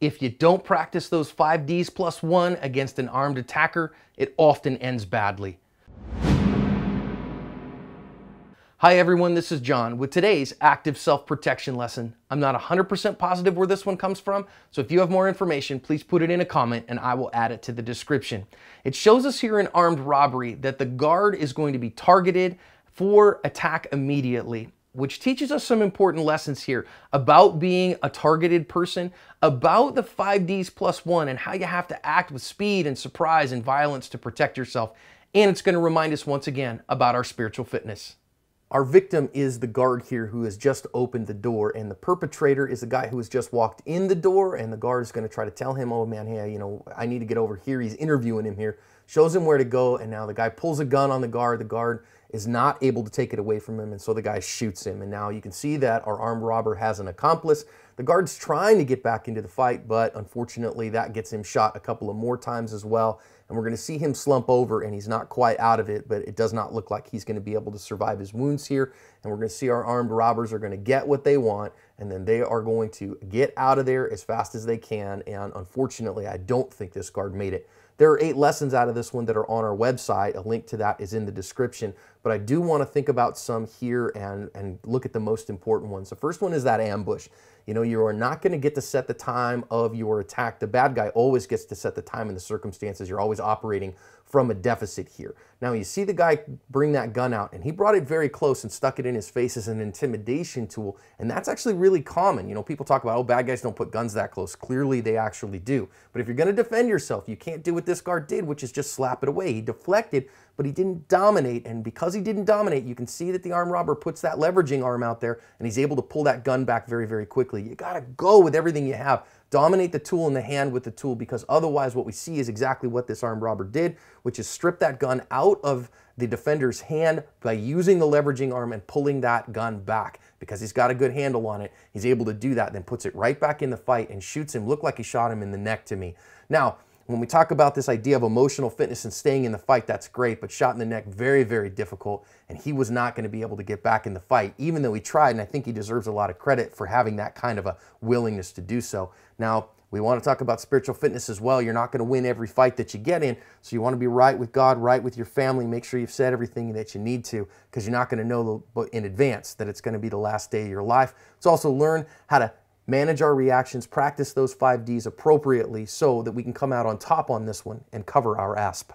If you don't practice those five Ds plus one against an armed attacker, it often ends badly. Hi everyone, this is John with today's active self-protection lesson. I'm not 100% positive where this one comes from, so if you have more information, please put it in a comment and I will add it to the description. It shows us here in armed robbery that the guard is going to be targeted for attack immediately which teaches us some important lessons here about being a targeted person, about the 5Ds plus one and how you have to act with speed and surprise and violence to protect yourself. And it's going to remind us once again about our spiritual fitness. Our victim is the guard here who has just opened the door, and the perpetrator is the guy who has just walked in the door, and the guard is going to try to tell him, oh man, hey, you know, I need to get over here. He's interviewing him here, shows him where to go, and now the guy pulls a gun on the guard. The guard is not able to take it away from him, and so the guy shoots him. And now you can see that our armed robber has an accomplice. The guard's trying to get back into the fight, but unfortunately, that gets him shot a couple of more times as well and we're going to see him slump over and he's not quite out of it, but it does not look like he's going to be able to survive his wounds here. And we're going to see our armed robbers are going to get what they want and then they are going to get out of there as fast as they can. And unfortunately, I don't think this guard made it. There are eight lessons out of this one that are on our website. A link to that is in the description. But I do want to think about some here and, and look at the most important ones. The first one is that ambush. You know, you are not going to get to set the time of your attack. The bad guy always gets to set the time and the circumstances. You're always is operating from a deficit here. Now you see the guy bring that gun out and he brought it very close and stuck it in his face as an intimidation tool. And that's actually really common. You know, people talk about, oh, bad guys don't put guns that close. Clearly they actually do. But if you're gonna defend yourself, you can't do what this guard did, which is just slap it away. He deflected but he didn't dominate. And because he didn't dominate, you can see that the armed robber puts that leveraging arm out there and he's able to pull that gun back very, very quickly. You got to go with everything you have. Dominate the tool in the hand with the tool because otherwise, what we see is exactly what this armed robber did, which is strip that gun out of the defender's hand by using the leveraging arm and pulling that gun back because he's got a good handle on it. He's able to do that, then puts it right back in the fight and shoots him. Look like he shot him in the neck to me. Now, when we talk about this idea of emotional fitness and staying in the fight, that's great, but shot in the neck, very, very difficult. And he was not going to be able to get back in the fight, even though he tried. And I think he deserves a lot of credit for having that kind of a willingness to do so. Now, we want to talk about spiritual fitness as well. You're not going to win every fight that you get in. So you want to be right with God, right with your family. Make sure you've said everything that you need to because you're not going to know in advance that it's going to be the last day of your life. So also learn how to manage our reactions, practice those five Ds appropriately so that we can come out on top on this one and cover our ASP.